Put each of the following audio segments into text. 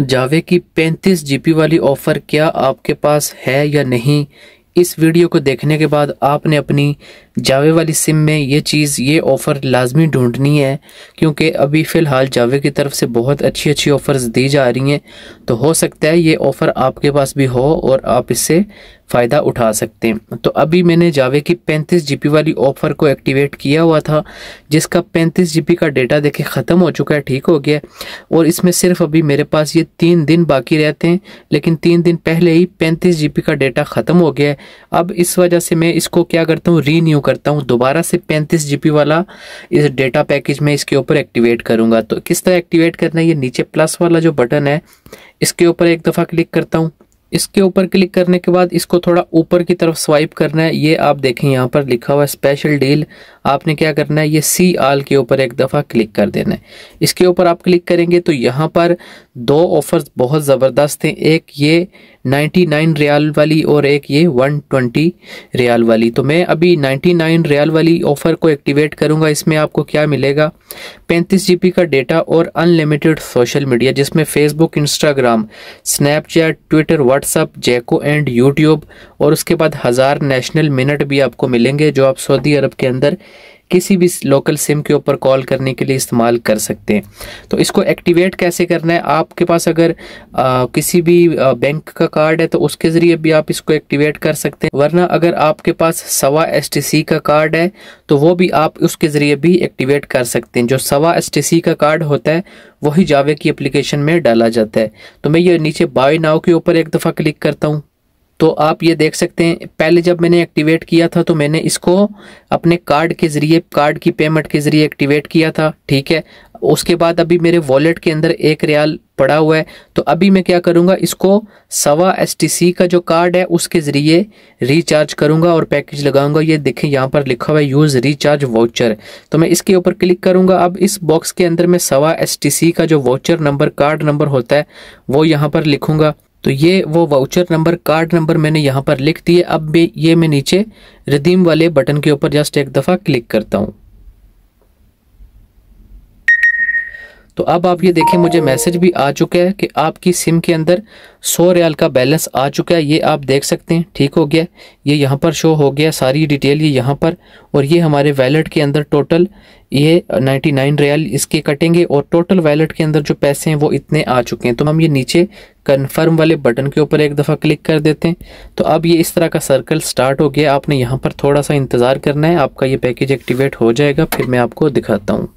जावे की 35 जीबी वाली ऑफ़र क्या आपके पास है या नहीं इस वीडियो को देखने के बाद आपने अपनी जावे वाली सिम में ये चीज़ ये ऑफ़र लाजमी ढूंढनी है क्योंकि अभी फ़िलहाल जावे की तरफ से बहुत अच्छी अच्छी ऑफ़र्स दी जा रही हैं तो हो सकता है ये ऑफ़र आपके पास भी हो और आप इससे फ़ायदा उठा सकते हैं तो अभी मैंने जावे की पैंतीस जी वाली ऑफ़र को एक्टिवेट किया हुआ था जिसका पैंतीस जी का डेटा देखे ख़त्म हो चुका है ठीक हो गया और इसमें सिर्फ अभी मेरे पास ये तीन दिन बाकी रहते हैं लेकिन तीन दिन पहले ही पैंतीस जी का डेटा ख़त्म हो गया है अब इस वजह से मैं इसको क्या करता हूँ रीन्यू करता हूँ दोबारा से पैंतीस जी वाला इस डेटा पैकेज में इसके ऊपर एक्टिवेट करूँगा तो किस तरह एक्टिवेट करना है ये नीचे प्लस वाला जो बटन है इसके ऊपर एक दफ़ा क्लिक करता हूँ इसके ऊपर क्लिक करने के बाद इसको थोड़ा ऊपर की तरफ स्वाइप करना है ये आप देखें यहाँ पर लिखा हुआ है स्पेशल डील आपने क्या करना है ये सी आल के ऊपर एक दफ़ा क्लिक कर देना है इसके ऊपर आप क्लिक करेंगे तो यहाँ पर दो ऑफ़र्स बहुत ज़बरदस्त हैं एक ये 99 रियाल वाली और एक ये 120 रियाल वाली तो मैं अभी 99 रियाल वाली ऑफ़र को एक्टिवेट करूँगा इसमें आपको क्या मिलेगा पैंतीस जी का डेटा और अनलिमिटेड सोशल मीडिया जिसमें Facebook Instagram Snapchat Twitter WhatsApp जैको एंड यूट्यूब और उसके बाद हज़ार नेशनल मिनट भी आपको मिलेंगे जो आप सऊदी अरब के अंदर किसी भी लोकल सिम के ऊपर कॉल करने के लिए इस्तेमाल कर सकते हैं तो इसको एक्टिवेट कैसे करना है आपके पास अगर आ, किसी भी बैंक का कार्ड है तो उसके ज़रिए भी आप इसको एक्टिवेट कर सकते हैं वरना अगर आपके पास सवा एस का कार्ड है तो वो भी आप उसके ज़रिए भी एक्टिवेट कर सकते हैं जो सवा एस का कार्ड होता है वही जावे की एप्लीकेशन में डाला जाता है तो मैं ये नीचे बाय नाव के ऊपर एक दफ़ा क्लिक करता हूँ तो आप ये देख सकते हैं पहले जब मैंने एक्टिवेट किया था तो मैंने इसको अपने कार्ड के ज़रिए कार्ड की पेमेंट के ज़रिए एक्टिवेट किया था ठीक है उसके बाद अभी मेरे वॉलेट के अंदर एक रियाल पड़ा हुआ है तो अभी मैं क्या करूँगा इसको सवा एस का जो कार्ड है उसके ज़रिए रिचार्ज करूँगा और पैकेज लगाऊँगा ये देखें यहाँ पर लिखा हुआ है यूज़ रिचार्ज वाउचर तो मैं इसके ऊपर क्लिक करूँगा अब इस बॉक्स के अंदर मैं सवा एस का जो वाउचर नंबर कार्ड नंबर होता है वो यहाँ पर लिखूँगा तो ये वो वाउचर नंबर कार्ड नंबर मैंने यहाँ पर लिख दिए अब ये मैं नीचे रिदीम वाले बटन के ऊपर जस्ट एक दफ़ा क्लिक करता हूँ तो अब आप ये देखें मुझे मैसेज भी आ चुका है कि आपकी सिम के अंदर सौ रियाल का बैलेंस आ चुका है ये आप देख सकते हैं ठीक हो गया ये यहाँ पर शो हो गया सारी डिटेल ये यहाँ पर और ये हमारे वैलेट के अंदर टोटल ये 99 रियाल इसके कटेंगे और टोटल वैलेट के अंदर जो पैसे हैं वो इतने आ चुके हैं तो हम ये नीचे कन्फर्म वाले बटन के ऊपर एक दफ़ा क्लिक कर देते हैं तो अब ये इस तरह का सर्कल स्टार्ट हो गया आपने यहाँ पर थोड़ा सा इंतज़ार करना है आपका ये पैकेज एक्टिवेट हो जाएगा फिर मैं आपको दिखाता हूँ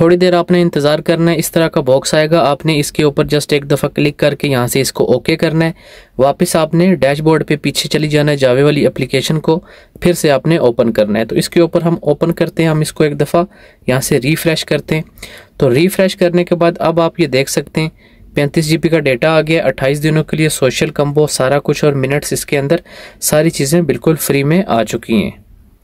थोड़ी देर आपने इंतज़ार करना है इस तरह का बॉक्स आएगा आपने इसके ऊपर जस्ट एक दफ़ा क्लिक करके यहाँ से इसको ओके करना है वापस आपने डैशबोर्ड पे पीछे चली जाना है जावे वाली एप्लीकेशन को फिर से आपने ओपन करना है तो इसके ऊपर हम ओपन करते हैं हम इसको एक दफ़ा यहाँ से रिफ़्रेश करते हैं तो रिफ़्रेश करने के बाद अब आप ये देख सकते हैं पैंतीस जी का डेटा आ गया अट्ठाईस दिनों के लिए सोशल कम्बो सारा कुछ और मिनट्स इसके अंदर सारी चीज़ें बिल्कुल फ्री में आ चुकी हैं